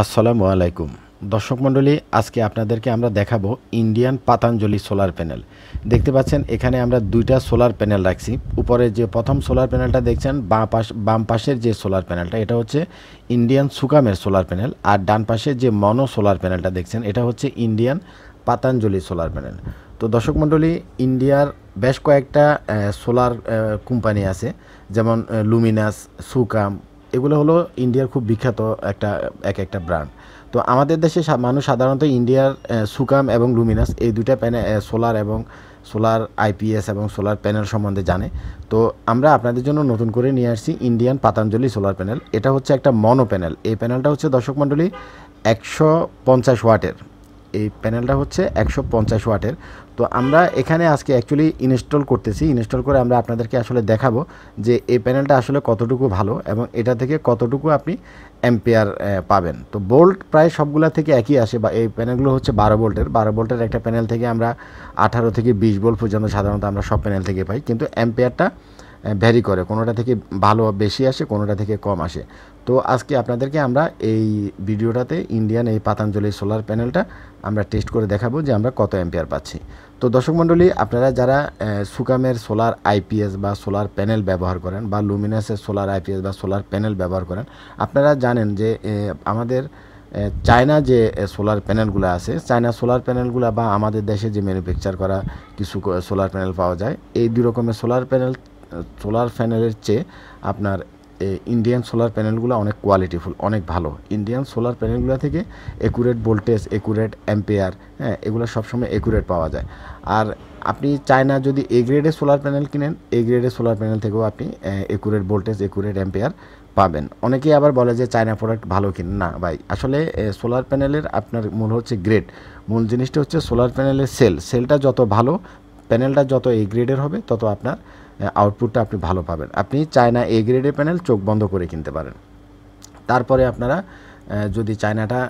আসসালামু আলাইকুম দর্শক মণ্ডলী আজকে আপনাদেরকে আমরা দেখাবো ইন্ডিয়ান পাতাঞ্জলি সোলার প্যানেল দেখতে পাচ্ছেন এখানে আমরা দুইটা সোলার প্যানেল রাখছি উপরে যে প্রথম সোলার প্যানেলটা দেখছেন বাঁ পাশ বাম পাশের যে সোলার প্যানেলটা এটা হচ্ছে ইন্ডিয়ান সুকামের সোলার প্যানেল আর ডান পাশের যে মনো সোলার প্যানেলটা দেখছেন এটা হচ্ছে ইন্ডিয়ান পাতাঞ্জলি সোলার প্যানেল তো দর্শক মণ্ডলী ইন্ডিয়ার বেশ কয়েকটা সোলার কোম্পানি আছে যেমন লুমিনাস সুকাম এগুলো হলো ইন্ডিয়ার খুব বিখ্যাত একটা এক একটা ব্র্যান্ড তো আমাদের দেশে মানুষ সাধারণত ইন্ডিয়ার সুকাম এবং লুমিনাস এই দুটা প্যানে সোলার এবং সোলার আইপিএস এবং সোলার প্যানেল সম্বন্ধে জানে তো আমরা আপনাদের জন্য নতুন করে নিয়ে আসছি ইন্ডিয়ান পাতাঞ্জলি সোলার প্যানেল এটা হচ্ছে একটা মনো প্যানেল এই প্যানেলটা হচ্ছে দর্শক মণ্ডলী একশো পঞ্চাশ ওয়াটের এই প্যানেলটা হচ্ছে একশো পঞ্চাশ ওয়াটের তো আমরা এখানে আজকে অ্যাকচুয়ালি ইনস্টল করতেছি ইনস্টল করে আমরা আপনাদেরকে আসলে দেখাবো যে এই প্যানেলটা আসলে কতটুকু ভালো এবং এটা থেকে কতটুকু আপনি অ্যাম্পেয়ার পাবেন তো বোল্ট প্রায় সবগুলা থেকে একই আসে বা এই প্যানেলগুলো হচ্ছে বারো বোল্টের বারো বোল্টের একটা প্যানেল থেকে আমরা আঠারো থেকে বিশ বোল্ট পর্যন্ত সাধারণত আমরা সব প্যানেল থেকে পাই কিন্তু অ্যাম্পেয়ারটা ভ্যারি করে কোনোটা থেকে ভালো বেশি আসে কোনোটা থেকে কম আসে তো আজকে আপনাদেরকে আমরা এই ভিডিওটাতে ইন্ডিয়ান এই পাতাঞ্জলি সোলার প্যানেলটা আমরা টেস্ট করে দেখাবো যে আমরা কত অ্যাম্পিয়ার পাচ্ছি তো দর্শক মণ্ডলী আপনারা যারা সুকামের সোলার আইপিএস বা সোলার প্যানেল ব্যবহার করেন বা লুমিনাসের সোলার আইপিএস বা সোলার প্যানেল ব্যবহার করেন আপনারা জানেন যে আমাদের চায়না যে সোলার প্যানেলগুলো আছে চায়না সোলার প্যানেলগুলো বা আমাদের দেশে যে ম্যানুফ্যাকচার করা কিছু সোলার প্যানেল পাওয়া যায় এই দুই রকমের সোলার প্যানেল সোলার প্যানেলের চেয়ে আপনার ইন্ডিয়ান সোলার প্যানেলগুলো অনেক কোয়ালিটিফুল অনেক ভালো ইন্ডিয়ান সোলার প্যানেলগুলো থেকে একুরেট ভোল্টেজ একুরেট অ্যাম্পেয়ার হ্যাঁ এগুলো সবসময় একুরেট পাওয়া যায় আর আপনি চায়না যদি এ গ্রেডে সোলার প্যানেল কিনেন এ গ্রেডে সোলার প্যানেল থেকেও আপনি একুরেট ভোল্টেজ একুরেট অ্যাম্পেয়ার পাবেন অনেকেই আবার বলে যে চায়না প্রোডাক্ট ভালো কিন না ভাই আসলে সোলার প্যানেলের আপনার মূল হচ্ছে গ্রেড মূল জিনিসটা হচ্ছে সোলার প্যানেলের সেল সেলটা যত ভালো প্যানেলটা যত এ গ্রেডের হবে তত আপনার আউটপুটটা আপনি ভালো পাবেন আপনি চায়না এ গ্রেডের প্যানেল চোখ বন্ধ করে কিনতে পারেন তারপরে আপনারা যদি চায়নাটা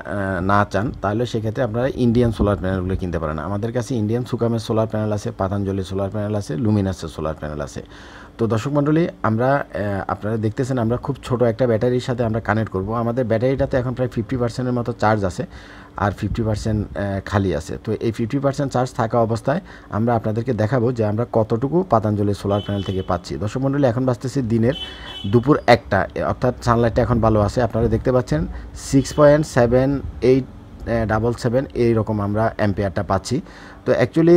না চান তাহলে সেক্ষেত্রে আপনারা ইন্ডিয়ান সোলার প্যানেলগুলো কিনতে পারেন আমাদের কাছে ইন্ডিয়ান সুকামের সোলার প্যানেল আছে পাতাঞ্জলি সোলার প্যানেল আছে লুমিনাসের সোলার প্যানেল আছে তো দর্শক মণ্ডলী আমরা আপনারা দেখতেছেন আমরা খুব ছোট একটা ব্যাটারির সাথে আমরা কানেক্ট করব আমাদের ব্যাটারিটাতে এখন প্রায় ফিফটি পার্সেন্টের মতো চার্জ আছে আর ফিফটি পার্সেন্ট খালি আছে তো এই ফিফটি পার্সেন্ট চার্জ থাকা অবস্থায় আমরা আপনাদেরকে দেখাবো যে আমরা কতটুকু পাতাঞ্জলি সোলার প্যানেল থেকে পাচ্ছি দর্শক মণ্ডলী এখন বাঁচতেছি দিনের দুপুর একটা অর্থাৎ সানলাইটটা এখন ভালো আছে আপনারা দেখতে পাচ্ছেন six point seven eight double seven এইরকম আমরা অ্যাম্পেয়ারটা পাচ্ছি তো অ্যাকচুয়ালি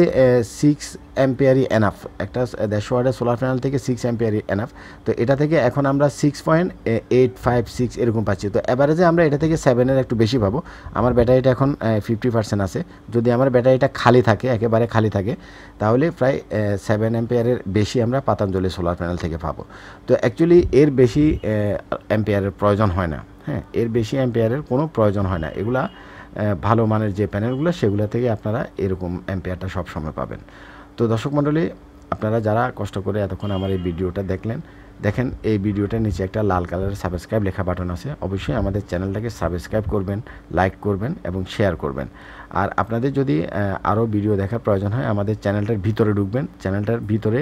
সিক্স অ্যাম্পেয়ারই এনাফ একটা দেড়শো ওয়ার্ডের সোলার প্যানেল থেকে সিক্স অ্যাম্পেয়ারই এনাফ তো এটা থেকে এখন আমরা six point eight five six এরকম পাচ্ছি তো অ্যাভারেজে আমরা এটা থেকে সেভেনের একটু বেশি পাবো আমার ব্যাটারিটা এখন ফিফটি পার্সেন্ট আছে যদি আমার ব্যাটারিটা খালি থাকে একেবারে খালি থাকে তাহলে প্রায় সেভেন অ্যাম্পেয়ারের বেশি আমরা পাতাঞ্জলি সোলার প্যানেল থেকে পাবো তো অ্যাকচুয়ালি এর বেশি অ্যাম্পেয়ারের প্রয়োজন হয় না হ্যাঁ এর বেশি অ্যাম্পেয়ারের কোনো প্রয়োজন হয় না এগুলা ভালো মানের যে প্যানেলগুলো সেগুলো থেকে আপনারা এরকম অ্যাম্পেয়ারটা সবসময় পাবেন তো দর্শক মণ্ডলী আপনারা যারা কষ্ট করে এতক্ষণ আমার এই ভিডিওটা দেখলেন দেখেন এই ভিডিওটার নিচে একটা লাল কালারের সাবস্ক্রাইব লেখা বাটন আছে অবশ্যই আমাদের চ্যানেলটাকে সাবস্ক্রাইব করবেন লাইক করবেন এবং শেয়ার করবেন আর আপনাদের যদি আরও ভিডিও দেখার প্রয়োজন হয় আমাদের চ্যানেলটার ভিতরে ঢুকবেন চ্যানেলটার ভিতরে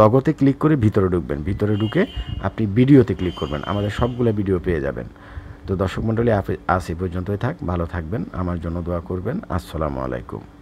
লগোতে ক্লিক করে ভিতরে ঢুকবেন ভিতরে ঢুকে আপনি ভিডিওতে ক্লিক করবেন আমাদের সবগুলো ভিডিও পেয়ে যাবেন তো দর্শক মণ্ডলী আজ এ পর্যন্তই থাক ভালো থাকবেন আমার জন্য দোয়া করবেন আসসালামু আলাইকুম